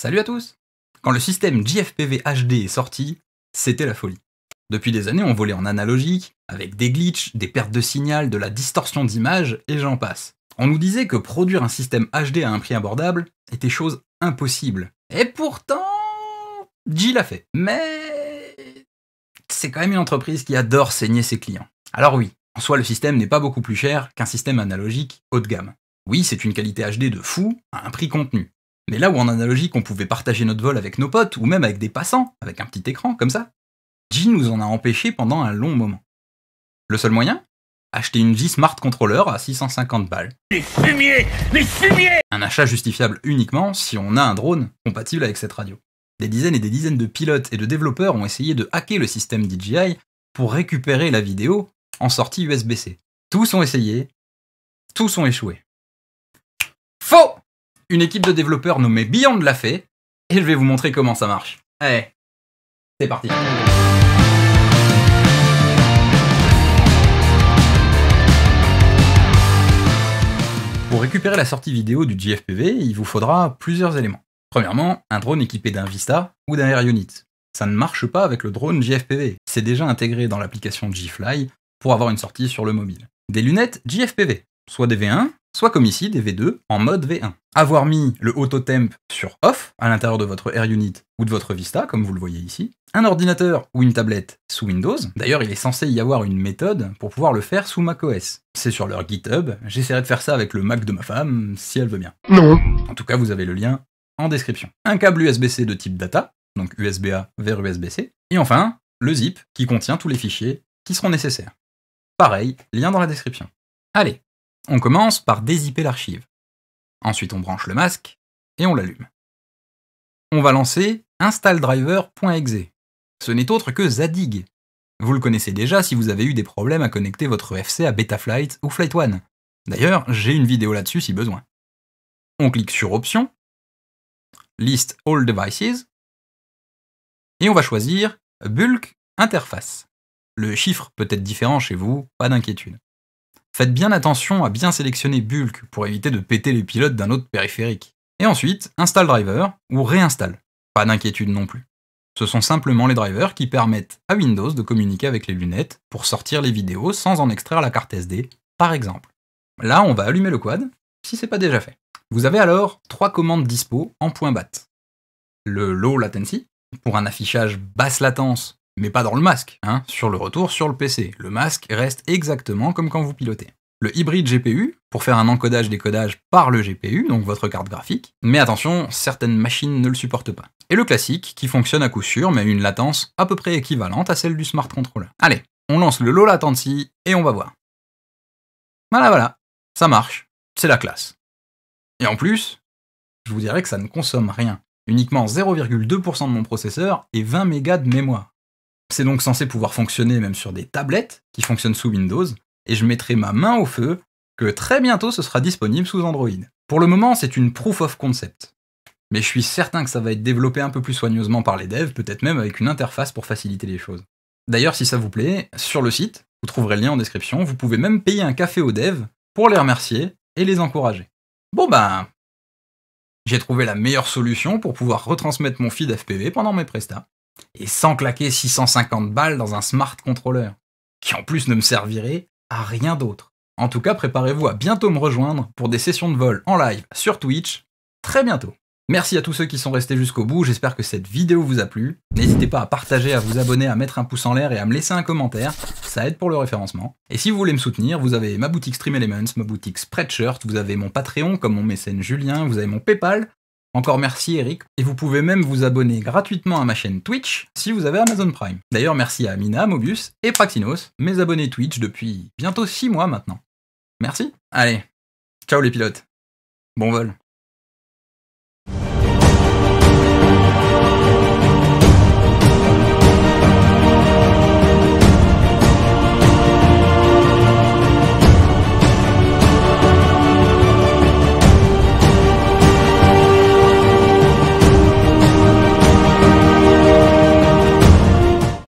Salut à tous Quand le système JFPV HD est sorti, c'était la folie. Depuis des années, on volait en analogique, avec des glitches, des pertes de signal, de la distorsion d'image, et j'en passe. On nous disait que produire un système HD à un prix abordable était chose impossible. Et pourtant, J l'a fait. Mais c'est quand même une entreprise qui adore saigner ses clients. Alors oui, en soi, le système n'est pas beaucoup plus cher qu'un système analogique haut de gamme. Oui, c'est une qualité HD de fou à un prix contenu. Mais là où en analogique on pouvait partager notre vol avec nos potes ou même avec des passants, avec un petit écran comme ça, G nous en a empêché pendant un long moment. Le seul moyen Acheter une G Smart Controller à 650 balles. Les fumiers Les fumiers Un achat justifiable uniquement si on a un drone compatible avec cette radio. Des dizaines et des dizaines de pilotes et de développeurs ont essayé de hacker le système DJI pour récupérer la vidéo en sortie USB-C. Tous ont essayé, tous ont échoué une équipe de développeurs nommée Beyond l'a fait, et je vais vous montrer comment ça marche. Allez, c'est parti. Pour récupérer la sortie vidéo du JFPV, il vous faudra plusieurs éléments. Premièrement, un drone équipé d'un Vista ou d'un Air Unit. Ça ne marche pas avec le drone JFPV, c'est déjà intégré dans l'application GFLY pour avoir une sortie sur le mobile. Des lunettes JFPV, soit des V1, soit comme ici des V2 en mode V1. Avoir mis le auto-temp sur off à l'intérieur de votre Air Unit ou de votre Vista, comme vous le voyez ici, un ordinateur ou une tablette sous Windows, d'ailleurs il est censé y avoir une méthode pour pouvoir le faire sous macOS. C'est sur leur GitHub, j'essaierai de faire ça avec le Mac de ma femme, si elle veut bien. Non En tout cas, vous avez le lien en description. Un câble USB-C de type data, donc USB-A vers USB-C, et enfin, le zip qui contient tous les fichiers qui seront nécessaires. Pareil, lien dans la description. Allez, on commence par dézipper l'archive. Ensuite, on branche le masque et on l'allume. On va lancer installdriver.exe. Ce n'est autre que Zadig. Vous le connaissez déjà si vous avez eu des problèmes à connecter votre FC à Betaflight ou Flight One. D'ailleurs, j'ai une vidéo là-dessus si besoin. On clique sur Options, List All Devices, et on va choisir Bulk Interface. Le chiffre peut être différent chez vous, pas d'inquiétude. Faites bien attention à bien sélectionner Bulk pour éviter de péter les pilotes d'un autre périphérique. Et ensuite, install driver ou réinstalle. Pas d'inquiétude non plus. Ce sont simplement les drivers qui permettent à Windows de communiquer avec les lunettes pour sortir les vidéos sans en extraire la carte SD, par exemple. Là, on va allumer le quad, si c'est pas déjà fait. Vous avez alors trois commandes dispo en point bat. Le low latency, pour un affichage basse latence mais pas dans le masque, hein, sur le retour sur le PC. Le masque reste exactement comme quand vous pilotez. Le hybride GPU, pour faire un encodage-décodage par le GPU, donc votre carte graphique, mais attention, certaines machines ne le supportent pas. Et le classique, qui fonctionne à coup sûr, mais à une latence à peu près équivalente à celle du smart controller. Allez, on lance le low latency et on va voir. Voilà, voilà, ça marche, c'est la classe. Et en plus, je vous dirais que ça ne consomme rien uniquement 0,2% de mon processeur et 20 mégas de mémoire. C'est donc censé pouvoir fonctionner même sur des tablettes qui fonctionnent sous Windows, et je mettrai ma main au feu que très bientôt ce sera disponible sous Android. Pour le moment, c'est une proof of concept. Mais je suis certain que ça va être développé un peu plus soigneusement par les devs, peut-être même avec une interface pour faciliter les choses. D'ailleurs, si ça vous plaît, sur le site, vous trouverez le lien en description, vous pouvez même payer un café aux devs pour les remercier et les encourager. Bon ben, j'ai trouvé la meilleure solution pour pouvoir retransmettre mon feed FPV pendant mes prestats et sans claquer 650 balles dans un smart controller, qui en plus ne me servirait à rien d'autre. En tout cas, préparez-vous à bientôt me rejoindre pour des sessions de vol en live sur Twitch, très bientôt. Merci à tous ceux qui sont restés jusqu'au bout, j'espère que cette vidéo vous a plu. N'hésitez pas à partager, à vous abonner, à mettre un pouce en l'air et à me laisser un commentaire, ça aide pour le référencement. Et si vous voulez me soutenir, vous avez ma boutique Stream Elements, ma boutique Spreadshirt, vous avez mon Patreon comme mon mécène Julien, vous avez mon Paypal, encore merci Eric. Et vous pouvez même vous abonner gratuitement à ma chaîne Twitch si vous avez Amazon Prime. D'ailleurs, merci à Amina, Mobius et Praxinos, mes abonnés Twitch depuis bientôt 6 mois maintenant. Merci. Allez, ciao les pilotes. Bon vol.